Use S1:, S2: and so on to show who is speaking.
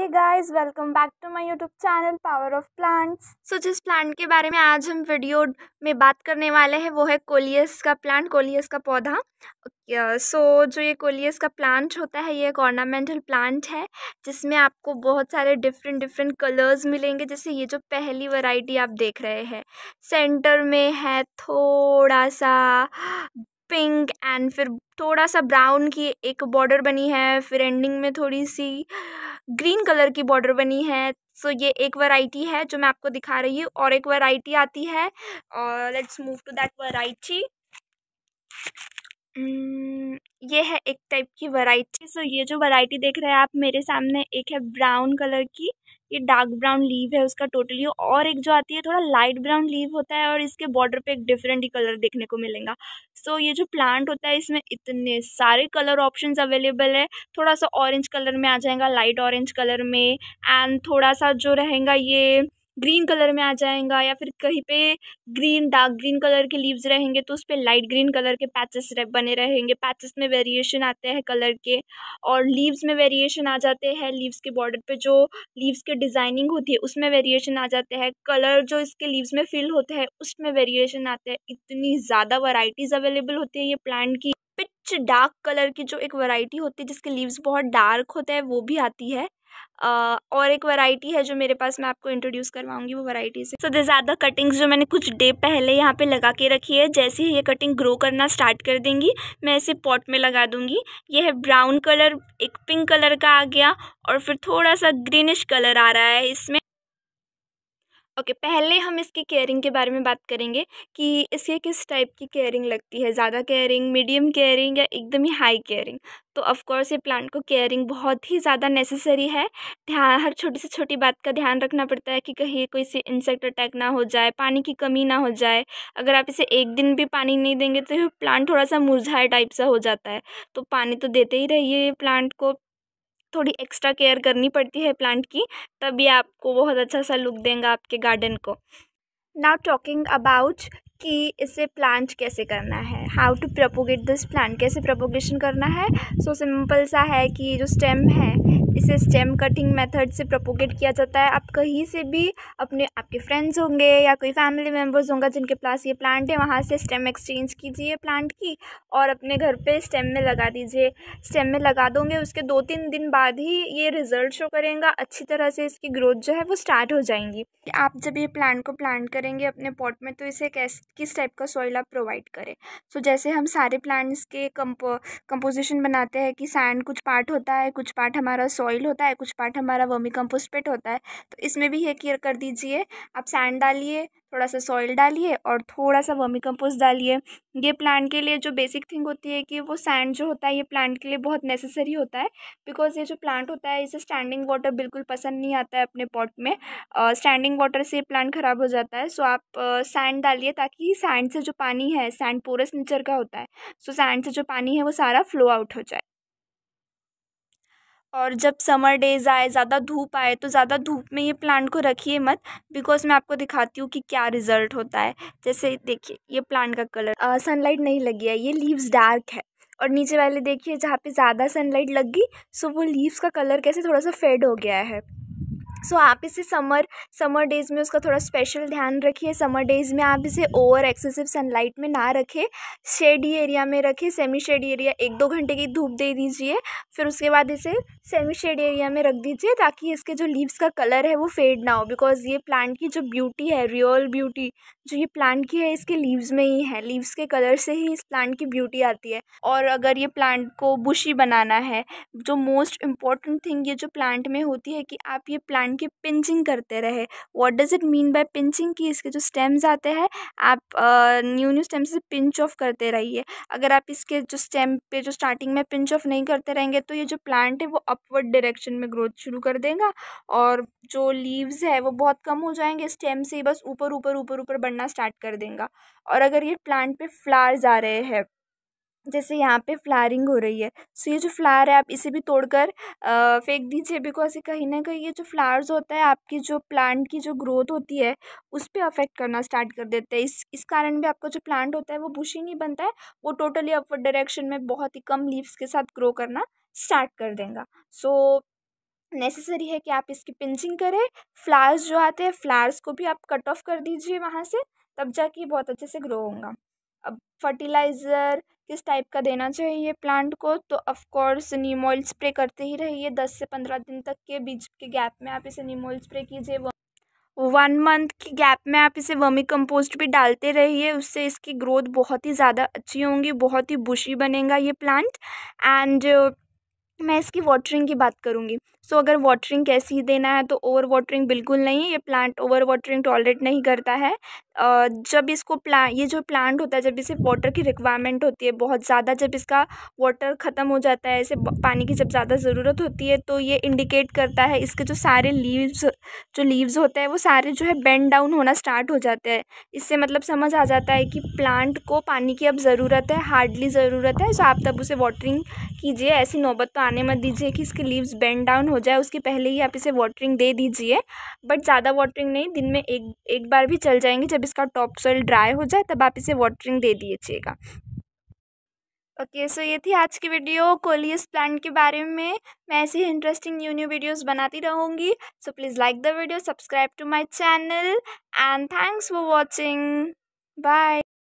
S1: hey guys welcome back to my YouTube channel power of plants so जिस plant के बारे में आज हम वीडियो में बात करने वाले हैं वो है कोलियस का प्लांट कोलियस का पौधा सो so, जो ये कोलियस का प्लांट होता है ये एक ऑर्नामेंटल प्लांट है जिसमें आपको बहुत सारे डिफरेंट डिफरेंट कलर्स मिलेंगे जैसे ये जो पहली वराइटी आप देख रहे हैं सेंटर में है थोड़ा सा पिंक एंड फिर थोड़ा सा ब्राउन की एक बॉर्डर बनी है फिर एंडिंग में थोड़ी सी ग्रीन कलर की बॉर्डर बनी है सो so, ये एक वैरायटी है जो मैं आपको दिखा रही हूँ और एक वैरायटी आती है और let's move to that variety ये है एक टाइप की वैरायटी सो so, ये जो वैरायटी देख रहे हैं आप मेरे सामने एक है ब्राउन कलर की ये डार्क ब्राउन लीव है उसका टोटली और एक जो आती है थोड़ा लाइट ब्राउन लीव होता है और इसके बॉर्डर पे एक डिफरेंट ही कलर देखने को मिलेगा सो so, ये जो प्लांट होता है इसमें इतने सारे कलर ऑप्शंस अवेलेबल है थोड़ा सा ऑरेंज कलर में आ जाएगा लाइट ऑरेंज कलर में एंड थोड़ा सा जो रहेगा ये ग्रीन कलर में आ जाएगा या फिर कहीं पे ग्रीन डार्क ग्रीन कलर के लीव्स रहेंगे तो उस पर लाइट ग्रीन कलर के पैचेस बने रहेंगे पैचेस में वेरिएशन आते हैं कलर के और लीव्स में वेरिएशन आ जाते हैं लीव्स के बॉर्डर पे जो लीव्स के डिज़ाइनिंग होती है उसमें वेरिएशन आ जाते हैं कलर जो इसके लीव्स में फिल होते हैं उसमें वेरिएशन आते हैं इतनी ज़्यादा वराइटीज़ अवेलेबल होती है ये प्लांट की पिच डार्क कलर की जो एक वराइटी होती है जिसके लीव्स बहुत डार्क होते हैं वो भी आती है और एक वैरायटी है जो मेरे पास मैं आपको इंट्रोड्यूस करवाऊंगी वो वैरायटी से so this are the cuttings जो मैंने कुछ डे पहले यहाँ पे लगा के रखी है जैसे ही ये कटिंग ग्रो करना स्टार्ट कर देंगी मैं इसे पॉट में लगा दूंगी ये है ब्राउन कलर एक पिंक कलर का आ गया और फिर थोड़ा सा ग्रीनिश कलर आ रहा है इसमें ओके पहले हम इसकी केयरिंग के बारे में बात करेंगे कि इसके किस टाइप की केयरिंग लगती है ज़्यादा केयरिंग मीडियम केयरिंग या एकदम ही हाई केयरिंग तो ऑफ़ ये प्लांट को केयरिंग बहुत ही ज़्यादा नेसेसरी है ध्यान हर छोटी से छोटी बात का ध्यान रखना पड़ता है कि कहीं कोई से इंसेक्ट अटैक ना हो जाए पानी की कमी ना हो जाए अगर आप इसे एक दिन भी पानी नहीं देंगे तो ये प्लांट थोड़ा सा मुरझाए टाइप सा हो जाता है तो पानी तो देते ही रहिए प्लांट को थोड़ी एक्स्ट्रा केयर करनी पड़ती है प्लांट की तभी आपको बहुत अच्छा सा लुक देंगे आपके गार्डन को नाउ टॉकिंग अबाउट कि इसे प्लांट कैसे करना है how to propagate this plant कैसे प्रपोगेशन करना है सो so, सिंपल सा है कि जो स्टेम है इसे स्टेम कटिंग मेथड से प्रपोगेट किया जाता है आप कहीं से भी अपने आपके फ्रेंड्स होंगे या कोई फैमिली मेम्बर्स होंगे जिनके पास ये प्लांट है वहाँ से स्टेम एक्सचेंज कीजिए प्लांट की और अपने घर पे स्टेम में लगा दीजिए स्टेम में लगा दोगे उसके दो तीन दिन बाद ही ये रिजल्ट शो करेगा अच्छी तरह से इसकी ग्रोथ जो है वो स्टार्ट हो जाएंगी आप जब ये प्लांट को प्लांट करेंगे अपने पॉट में तो इसे कैसे किस टाइप का सॉइल आप प्रोवाइड करें सो so, जैसे हम सारे प्लांट्स के कंपो कंपोजिशन बनाते हैं कि सैंड कुछ पार्ट होता है कुछ पार्ट हमारा सॉइल होता है कुछ पार्ट हमारा वर्मी कंपोस्ट पेट होता है तो इसमें भी ये केयर कर दीजिए आप सैंड डालिए थोड़ा सा सॉइल डालिए और थोड़ा सा वर्मी कंपोस्ट डालिए ये प्लांट के लिए जो बेसिक थिंग होती है कि वो सैंड जो होता है ये प्लांट के लिए बहुत नेसेसरी होता है बिकॉज ये जो प्लांट होता है इसे स्टैंडिंग वाटर बिल्कुल पसंद नहीं आता है अपने पॉट में स्टैंडिंग uh, वाटर से प्लांट ख़राब हो जाता है सो so आप सैंड uh, डालिए ताकि सैंड से जो पानी है सैंड पोरस नेचर का होता है सो so सैंड से जो पानी है वो सारा फ्लो आउट हो जाए और जब समर डेज़ आए ज़्यादा धूप आए तो ज़्यादा धूप में ये प्लांट को रखिए मत बिकॉज़ मैं आपको दिखाती हूँ कि क्या रिज़ल्ट होता है जैसे देखिए ये प्लांट का कलर सनलाइट नहीं लगी है ये लीव्स डार्क है और नीचे वाले देखिए जहाँ पे ज़्यादा सनलाइट लग गई सो वो लीव्स का कलर कैसे थोड़ा सा फेड हो गया है सो so, आप इसे समर समर डेज़ में उसका थोड़ा स्पेशल ध्यान रखिए समर डेज़ में आप इसे ओवर एक्सेसिव सनलाइट में ना रखें शेडी एरिया में रखें सेमी शेडी एरिया एक दो घंटे की धूप दे दीजिए फिर उसके बाद इसे सेमी शेड एरिया में रख दीजिए ताकि इसके जो लीव्स का कलर है वो फेड ना हो बिकॉज ये प्लांट की जो ब्यूटी है रियल ब्यूटी जो ये प्लांट की है इसके लीव्स में ही है लीव्स के कलर से ही इस प्लांट की ब्यूटी आती है और अगर ये प्लांट को बुशी बनाना है जो मोस्ट इम्पॉर्टेंट थिंग ये जो प्लांट में होती है कि आप ये प्लांट प्लांट की पिंचिंग करते रहे what does it mean by pinching कि इसके जो स्टेम्स आते हैं आप न्यू न्यू स्टेम से पिंच ऑफ करते रहिए अगर आप इसके जो स्टेम पे जो स्टार्टिंग में पिंच ऑफ नहीं करते रहेंगे तो ये जो प्लांट है वो अपवर्ड डायरेक्शन में ग्रोथ शुरू कर देगा और जो लीव्स है वो बहुत कम हो जाएंगे स्टेम से ही बस ऊपर ऊपर ऊपर ऊपर बढ़ना स्टार्ट कर देगा और अगर ये प्लांट पे फ्लावर्स आ रहे हैं जैसे यहाँ पे फ्लारिंग हो रही है सो ये जो फ्लावर है आप इसे भी तोड़कर फेंक दीजिए बिकॉज ये कहीं ना कहीं ये जो फ्लावर्स होता है आपकी जो प्लांट की जो ग्रोथ होती है उस पर अफेक्ट करना स्टार्ट कर देते हैं इस इस कारण भी आपका जो प्लांट होता है वो बुशी नहीं बनता है वो टोटली अपवर्ड डायरेक्शन में बहुत ही कम लीव्स के साथ ग्रो करना स्टार्ट कर देगा सो नेसेसरी है कि आप इसकी पिंचिंग करें फ्लावर्स जो आते हैं फ्लावर्स को भी आप कट ऑफ कर दीजिए वहाँ से तब जाके बहुत अच्छे से ग्रो होगा अब फर्टिलाइज़र किस टाइप का देना चाहिए प्लांट को तो ऑफ़ नीम ऑयल स्प्रे करते ही रहिए दस से पंद्रह दिन तक के बीच के गैप में आप इसे नीम ऑयल स्प्रे कीजिए वन मंथ की गैप में आप इसे वर्मी कंपोस्ट भी डालते रहिए उससे इसकी ग्रोथ बहुत ही ज़्यादा अच्छी होंगी बहुत ही बुशी बनेगा ये प्लांट एंड मैं इसकी वाटरिंग की बात करूँगी सो तो अगर वाटरिंग कैसी देना है तो ओवर वाटरिंग बिल्कुल नहीं ये प्लांट ओवर वाटरिंग टॉलरेट नहीं करता है जब इसको प्ला ये जो प्लांट होता है जब इसे वाटर की रिक्वायरमेंट होती है बहुत ज़्यादा जब इसका वाटर ख़त्म हो जाता है इसे पानी की जब ज़्यादा ज़रूरत होती है तो ये इंडिकेट करता है इसके जो सारे लीव्स जो लीव्स होते हैं वो सारे जो है बेंड डाउन होना स्टार्ट हो जाते हैं इससे मतलब समझ आ जाता है कि प्लांट को पानी की अब ज़रूरत है हार्डली ज़रूरत है सो तो आप तब उसे वाटरिंग कीजिए ऐसी नौबत तो आने मत दीजिए कि इसके लीव्स बेंड डाउन हो जाए उसके पहले ही आप इसे वाटरिंग दे दीजिए बट ज़्यादा वाटरिंग नहीं दिन में एक एक बार भी चल जाएंगे जब इसका टॉप सॉइल ड्राई हो जाए तब आप इसे वाटरिंग दे दीजिएगा ओके okay, सो so ये थी आज की वीडियो कोलियस प्लांट के बारे में मैं ऐसी इंटरेस्टिंग न्यू न्यू वीडियोस बनाती रहूँगी so please like the video subscribe to my channel and thanks for watching bye